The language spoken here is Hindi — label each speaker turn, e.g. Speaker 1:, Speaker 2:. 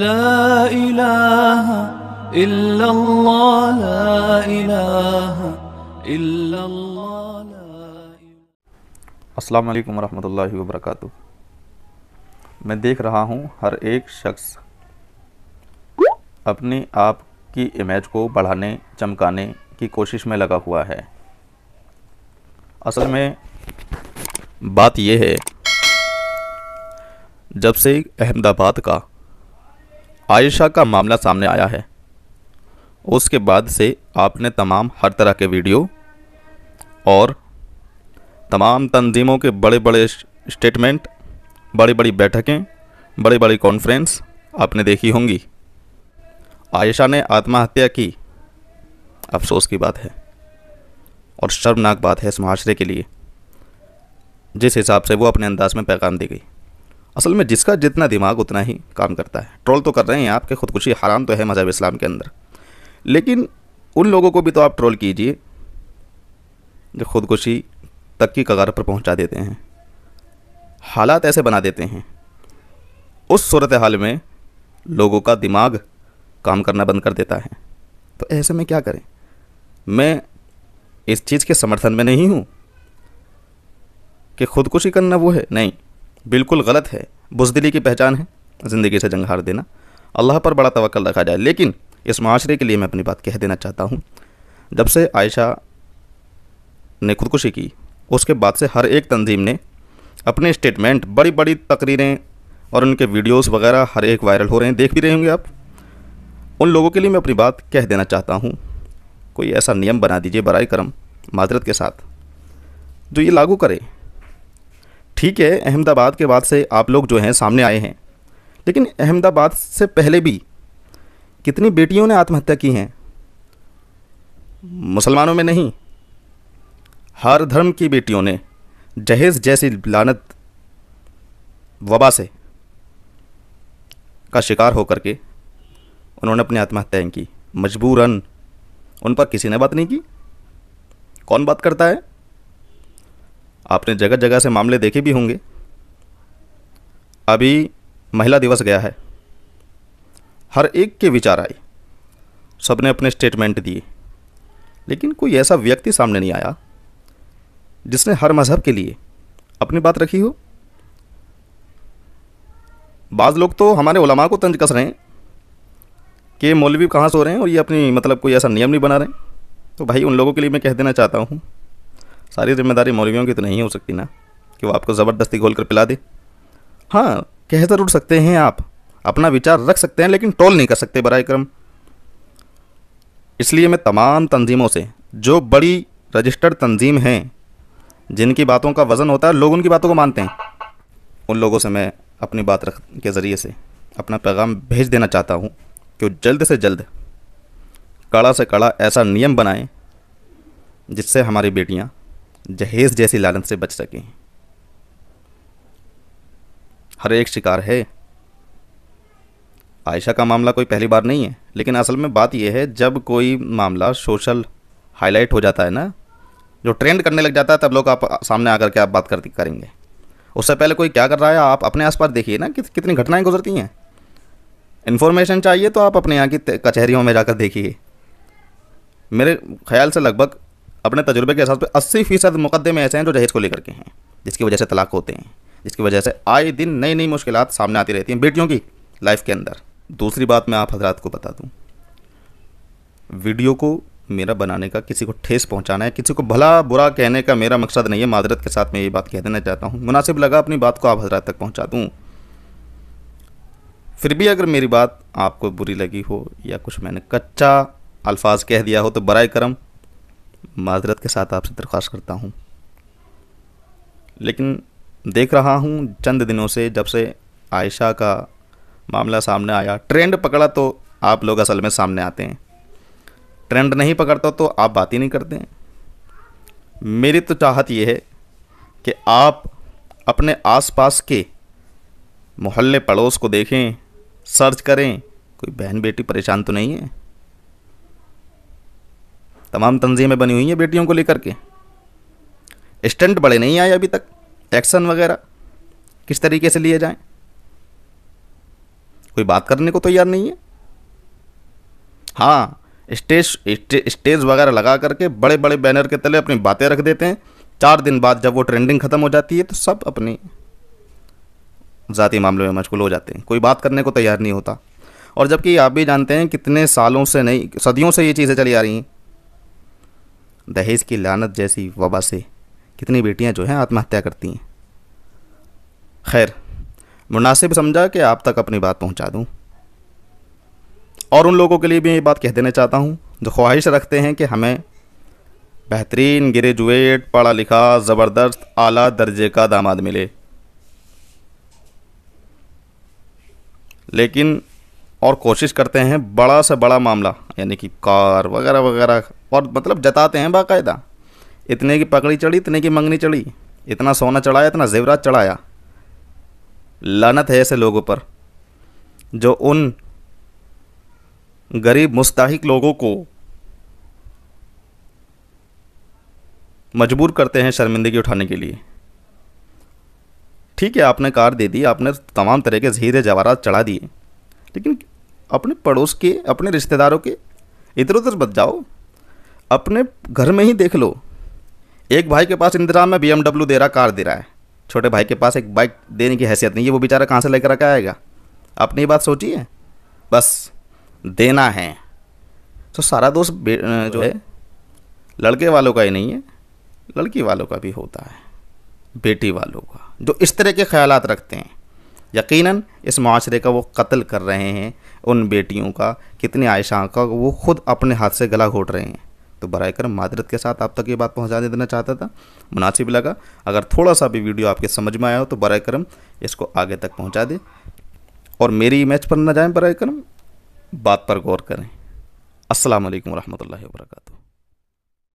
Speaker 1: لا إله إلا الله لا إله إلا الله لا السلام عليكم ورحمة الله وبركاته मैं देख रहा हूं हर एक शख्स अपने आप की इमेज को बढ़ाने चमकाने की कोशिश में लगा हुआ है असल में बात यह है जब से अहमदाबाद का आयशा का मामला सामने आया है उसके बाद से आपने तमाम हर तरह के वीडियो और तमाम तंजीमों के बड़े बड़े स्टेटमेंट बड़ी बड़ी बैठकें बड़ी बड़ी कॉन्फ्रेंस आपने देखी होंगी आयशा ने आत्महत्या की अफसोस की बात है और शर्मनाक बात है इस माशरे के लिए जिस हिसाब से वो अपने अंदाज में पैगाम दी गई असल में जिसका जितना दिमाग उतना ही काम करता है ट्रोल तो कर रहे हैं आप कि खुदकुशी हराम तो है मज़हब इस्लाम के अंदर लेकिन उन लोगों को भी तो आप ट्रोल कीजिए जो खुदकुशी तक की कगार पर पहुंचा देते हैं हालात ऐसे बना देते हैं उस सूरत हाल में लोगों का दिमाग काम करना बंद कर देता है तो ऐसे में क्या करें मैं इस चीज़ के समर्थन में नहीं हूँ कि खुदकुशी करना वो है नहीं बिल्कुल गलत है बुजदिली की पहचान है ज़िंदगी से जंग हार देना अल्लाह पर बड़ा तवक्ल रखा जाए लेकिन इस माशरे के लिए मैं अपनी बात कह देना चाहता हूँ जब से आयशा ने खुदकुशी की उसके बाद से हर एक तंजीम ने अपने स्टेटमेंट बड़ी बड़ी तकरीरें और उनके वीडियोस वगैरह हर एक वायरल हो रहे हैं देख भी रहे होंगे आप उन लोगों के लिए मैं अपनी बात कह देना चाहता हूँ कोई ऐसा नियम बना दीजिए बर करम माजरत के साथ जो ये लागू करें ठीक है अहमदाबाद के बाद से आप लोग जो हैं सामने आए हैं लेकिन अहमदाबाद से पहले भी कितनी बेटियों ने आत्महत्या की हैं मुसलमानों में नहीं हर धर्म की बेटियों ने जहेज जैसी लानत वबा से का शिकार होकर के उन्होंने अपनी आत्महत्याएँ की मजबूरन उन पर किसी ने बात नहीं की कौन बात करता है आपने जगह जगह से मामले देखे भी होंगे अभी महिला दिवस गया है हर एक के विचार आए सबने अपने स्टेटमेंट दिए लेकिन कोई ऐसा व्यक्ति सामने नहीं आया जिसने हर मज़हब के लिए अपनी बात रखी हो बाज़ लोग तो हमारे उलमा को तंज कस रहे हैं कि मौलवी कहाँ सो रहे हैं और ये अपनी मतलब कोई ऐसा नियम नहीं बना रहे हैं तो भाई उन लोगों के लिए मैं कह देना चाहता हूँ सारी जिम्मेदारी मौलवियों की तो नहीं हो सकती ना कि वो आपको ज़बरदस्ती घोल कर पिला दे हाँ कह ज़रूर तो सकते हैं आप अपना विचार रख सकते हैं लेकिन टोल नहीं कर सकते बर क्रम इसलिए मैं तमाम तंजीमों से जो बड़ी रजिस्टर्ड तंजीम हैं जिनकी बातों का वज़न होता है लोग उनकी बातों को मानते हैं उन लोगों से मैं अपनी बात रख के ज़रिए से अपना पैगाम भेज देना चाहता हूँ कि जल्द से जल्द कड़ा से कड़ा ऐसा नियम बनाएं जिससे हमारी बेटियाँ जहेज जैसी लालन से बच सकें हर एक शिकार है आयशा का मामला कोई पहली बार नहीं है लेकिन असल में बात यह है जब कोई मामला सोशल हाईलाइट हो जाता है ना जो ट्रेंड करने लग जाता है तब लोग आप सामने आकर के आप बात करेंगे उससे पहले कोई क्या कर रहा है आप अपने आसपास देखिए ना कि, कितनी घटनाएं गुजरती हैं इन्फॉर्मेशन चाहिए तो आप अपने यहाँ की कचहरियों में जाकर देखिए मेरे ख्याल से लगभग अपने तजुर्बे के हिसाब से अस्सी फीसद मुकदमे ऐसे हैं जो जहेज को लेकर के हैं जिसकी वजह से तलाक होते हैं जिसकी वजह से आए दिन नई नई मुश्किल सामने आती रहती हैं बेटियों की लाइफ के अंदर दूसरी बात मैं आप हजरात को बता दूँ वीडियो को मेरा बनाने का किसी को ठेस पहुंचाना है किसी को भला बुरा कहने का मेरा मकसद नहीं है माजरत के साथ मैं ये बात कह देना चाहता हूँ मुनासिब लगा अपनी बात को आप हजरात तक पहुँचा दूँ फिर भी अगर मेरी बात आपको बुरी लगी हो या कुछ मैंने कच्चा अल्फाज कह दिया हो तो बर करम माजरत के साथ आपसे दरख्वास्त करता हूँ लेकिन देख रहा हूँ चंद दिनों से जब से आयशा का मामला सामने आया ट्रेंड पकड़ा तो आप लोग असल में सामने आते हैं ट्रेंड नहीं पकड़ता तो आप बात ही नहीं करते मेरी तो चाहत ये है कि आप अपने आसपास के मोहल्ले पड़ोस को देखें सर्च करें कोई बहन बेटी परेशान तो नहीं है तमाम तंजीमें बनी हुई हैं बेटियों को लेकर के स्टंट बड़े नहीं आए अभी तक एक्शन वगैरह किस तरीके से लिए जाएं कोई बात करने को तैयार तो नहीं है हाँ स्टेज स्टेज वगैरह लगा करके बड़े बड़े बैनर के तले अपनी बातें रख देते हैं चार दिन बाद जब वो ट्रेंडिंग ख़त्म हो जाती है तो सब अपने ज़ाती मामले में मशगूल हो जाते हैं कोई बात करने को तैयार नहीं होता और जबकि आप भी जानते हैं कितने सालों से नहीं सदियों से ये चीज़ें चली आ रही हैं दहेज की लानत जैसी वबा से कितनी बेटियां जो हैं आत्महत्या करती हैं खैर मुनासिब समझा कि आप तक अपनी बात पहुंचा दूं और उन लोगों के लिए भी ये बात कह देना चाहता हूं जो ख्वाहिश रखते हैं कि हमें बेहतरीन ग्रेजुएट पढ़ा लिखा ज़बरदस्त आला दर्जे का दामाद मिले लेकिन और कोशिश करते हैं बड़ा से बड़ा मामला यानी कि कार वगैरह वगैरह और मतलब जताते हैं बाकायदा इतने की पकड़ी चढ़ी इतने की मंगनी चढ़ी इतना सोना चढ़ाया इतना जेवरात चढ़ाया लानत है ऐसे लोगों पर जो उन गरीब मुस्ताहिक लोगों को मजबूर करते हैं शर्मिंदगी उठाने के लिए ठीक है आपने कार दे दी आपने तमाम तरह के जहीरे जवारात चढ़ा दिए लेकिन अपने पड़ोस के अपने रिश्तेदारों के इधर उधर बच जाओ अपने घर में ही देख लो एक भाई के पास इंतजाम में बी दे रहा कार दे रहा है छोटे भाई के पास एक बाइक देने की हैसियत नहीं है वो बेचारा कहाँ से लेकर रखा आएगा अपनी बात सोचिए बस देना है तो सारा दोस्त जो है लड़के वालों का ही नहीं है लड़की वालों का भी होता है बेटी वालों का जो इस तरह के ख्याल रखते हैं यकीनन इस माशरे का वो कत्ल कर रहे हैं उन बेटियों का कितने आयशा का वो खुद अपने हाथ से गला घोट रहे हैं तो बर कर मादरत के साथ आप तक ये बात पहुँचाने देना चाहता था मुनासिब लगा अगर थोड़ा सा भी वीडियो आपके समझ में आया हो तो बर करम इसको आगे तक पहुँचा दें और मेरी इमेज पर ना जाएँ बर करम बात पर गौर करें असलकम वरहमल वर्का